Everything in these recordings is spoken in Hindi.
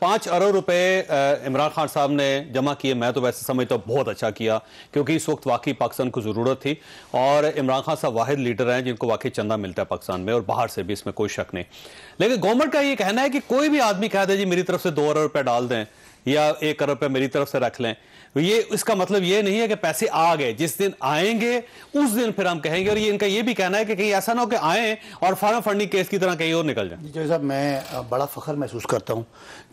पांच अरब रुपए इमरान खान साहब ने जमा किए मैं तो वैसे समझता तो हूँ बहुत अच्छा किया क्योंकि इस वक्त वाकई पाकिस्तान को ज़रूरत थी और इमरान खान साहब वाहिद लीडर हैं जिनको वाकई चंदा मिलता है पाकिस्तान में और बाहर से भी इसमें कोई शक नहीं लेकिन गवर्नमेंट का यह कहना है कि कोई भी आदमी कह दे जी मेरी तरफ से दो अरब रुपए डाल दें या एक करोड़ रुपये मेरी तरफ से रख लें तो ये इसका मतलब ये नहीं है कि पैसे आ गए जिस दिन आएंगे उस दिन फिर हम कहेंगे और ये इनका ये भी कहना है कि कहीं ऐसा ना हो कि आए और फॉरन फंडिंग केस की तरह कहीं और निकल जाए जी साहब मैं बड़ा फ़ख्र महसूस करता हूँ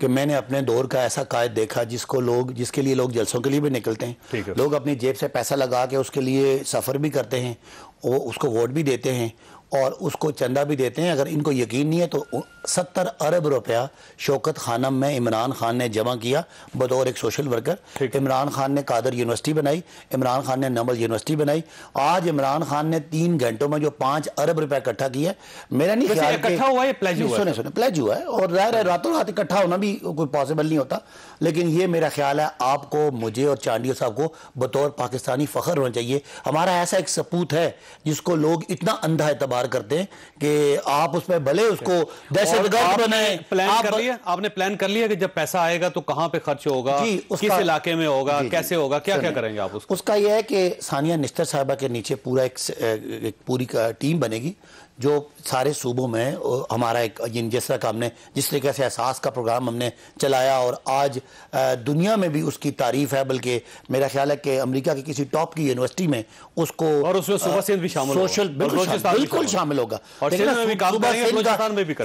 कि मैंने अपने दौर का ऐसा कायद देखा जिसको लोग जिसके लिए लोग जलसों के लिए भी निकलते हैं लोग अपनी जेब से पैसा लगा के उसके लिए सफ़र भी करते हैं वो उसको वोट भी देते हैं और उसको चंदा भी देते हैं अगर इनको यकीन नहीं है तो सत्तर अरब रुपया शौकत खानम में इमरान खान ने जमा किया बतौर एक सोशल वर्कर इमरान खान ने कादर यूनिवर्सिटी बनाई इमरान खान ने नमल यूनिवर्सिटी बनाई आज इमरान खान ने तीन घंटों में जो पांच अरब रुपया इकट्ठा किया मेरा नहीं ख्याल इकट्ठा हुआ है प्लेज हुआ सुने सुने प्लेज हुआ है और जाहिर है रातों रात इकट्ठा होना भी कोई पॉसिबल नहीं होता लेकिन ये मेरा ख्याल है आपको मुझे और चांडियो साहब को बतौर पाकिस्तानी फ़ख्र होना चाहिए हमारा ऐसा एक सपूत है जिसको लोग इतना अंधा एतबार इजहार करते हैं कि आप उस पर भले उसको दहशतगर्द बनाए प्लान आप कर लिया आपने प्लान कर लिया कि जब पैसा आएगा तो कहाँ पे खर्च होगा किस इलाके में होगा जी, कैसे होगा क्या क्या करेंगे आप उसका यह है कि सानिया निश्तर साहबा के नीचे पूरा एक पूरी टीम बनेगी जो सारे सूबों में हमारा एक जिस तरह का हमने जिस तरीके से एहसास का प्रोग्राम हमने चलाया और आज दुनिया में भी उसकी तारीफ है बल्कि मेरा ख्याल है कि अमेरिका की किसी टॉप की यूनिवर्सिटी में उसको और उसमें सुबह सिंध भी शामिल सोशल बिल्कुल शामिल होगा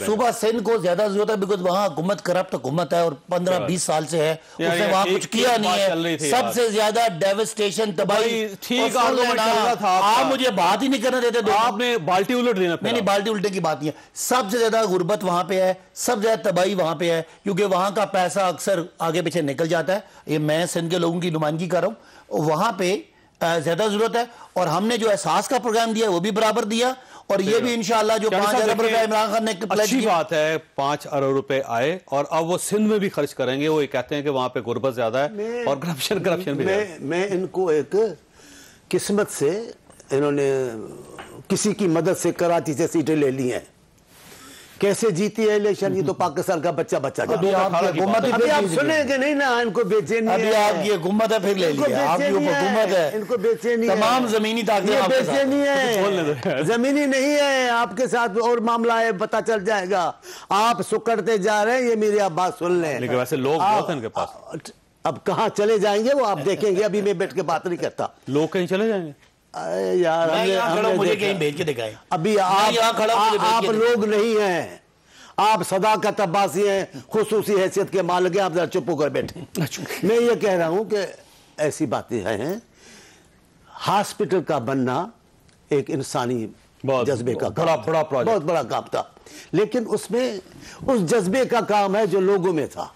सुबह सिंध को ज्यादा जरूरत है बिकॉज वहाँ हुकूमत करप्ट हुकूमत तो है और पंद्रह बीस साल से है उसने वहाँ कुछ किया नहीं है सबसे ज्यादा डेवस्टेशन तबाही ठीक आप मुझे बात ही नहीं करने देते आपने बाल्टी उलट देना नहीं बाल्टी उल्टे की बात नहीं है सबसे ज्यादा गुर्बत वहां पे है सबसे ज्यादा तबाही वहां पे है क्योंकि वहां का पैसा अक्सर आगे पीछे निकल जाता है ये मैं सिंध के लोगों की नुमाइंदगी कर रहा हूँ वहां पे ज्यादा जरूरत है और हमने जो एहसास का प्रोग्राम दिया वो भी बराबर दिया और ये भी इंशाल्लाह जो पांच अरब रुपए इमरान खान ने अच्छी बात है पांच अरब रुपए आए और अब वो सिंध में भी खर्च करेंगे वो ये कहते हैं कि वहां पे गुर्बत ज्यादा है और करप्शन करप्शन भी मैं मैं इनको एक किस्मत से इन्होंने किसी की मदद से कराची से सीटें ले ली हैं कैसे जीती है इलेक्शन ये तो पाकिस्तान का बच्चा बच्चा अभी आप सुने कि नहीं ना इनको बेचैनी अभी आप ये गुम्मत है फिर ले लिया है इनको बेचैनी तमाम जमीनी ताकत बेचैनी है जमीनी नहीं है आपके साथ और मामला है पता चल जाएगा आप सुकड़ते जा रहे हैं ये मेरी आप बात सुन ले लेकिन वैसे लोग अब कहा चले जाएंगे वो आप देखेंगे अभी मैं बैठ के बात नहीं करता लोग कहीं चले जाएंगे यार मैं यहाँ खड़ा मुझे कहीं भेज के दिखाए अभी आप आ, खड़ा आप लोग नहीं हैं आप सदा का अब्बासी हैं खसूसी हैसियत के मालिक हैं आप जरा चुप होकर बैठे मैं ये कह रहा हूं कि ऐसी बातें हैं हॉस्पिटल का बनना एक इंसानी जज्बे का बड़ा बड़ा प्रोजेक्ट बहुत बड़ा काम था लेकिन उसमें उस जज्बे का काम है जो लोगों में था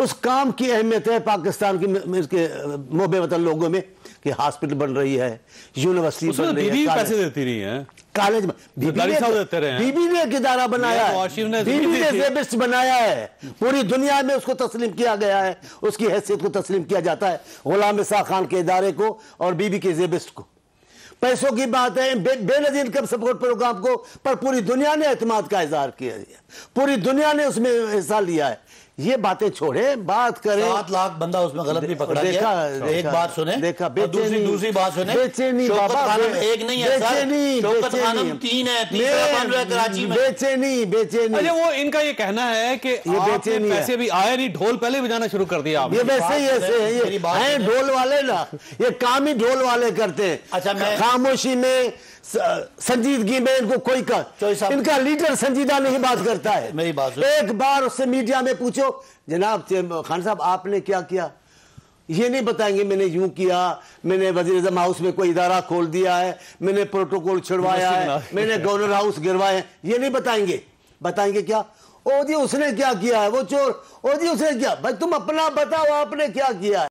उस काम की अहमियत है पाकिस्तान की इसके मोहब्बत लोगों में कि हॉस्पिटल बन रही है यूनिवर्सिटी बन रही है पैसे देती रही है कॉलेज में बीबी ने किदारा बनाया बीबी ने जेबिस्ट बनाया है पूरी दुनिया में उसको तस्लीम किया गया है उसकी हैसियत को तस्लीम किया जाता है गुलाम शाह खान के इदारे को और बीबी के जेबिस्ट को पैसों की बात है बे, बेनजीर इनकम सपोर्ट प्रोग्राम को पर पूरी दुनिया ने अहतमाद का इजहार किया पूरी दुनिया ने उसमें हिस्सा लिया है ये बातें छोड़े बात करें सात लाख बंदा उसमें गलत भी पकड़ा देखा, देखा एक बात सुने देखा दूसरी दूसरी बात सुने बेचैनी एक नहीं है बेचैनी तीन है कराची में बेचैनी बेचैनी अरे वो इनका ये कहना है कि ये बेचैनी ऐसे भी आए नहीं ढोल पहले बजाना शुरू कर दिया ये वैसे ही ऐसे है ढोल वाले ना ये काम ही ढोल वाले करते हैं अच्छा खामोशी में संजीदगी में इनको कोई का इनका लीडर संजीदा नहीं बात करता है मेरी बात एक बार उससे मीडिया में पूछो पूछो जनाब खान साहब आपने क्या किया ये नहीं बताएंगे मैंने यूं किया मैंने वजीर अजम हाउस में कोई इदारा खोल दिया है मैंने प्रोटोकॉल छिड़वाया है मैंने गवर्नर हाउस गिरवाए ये नहीं बताएंगे बताएंगे क्या ओ जी उसने क्या किया है वो चोर ओ जी उसने क्या भाई तुम अपना बताओ आपने क्या किया है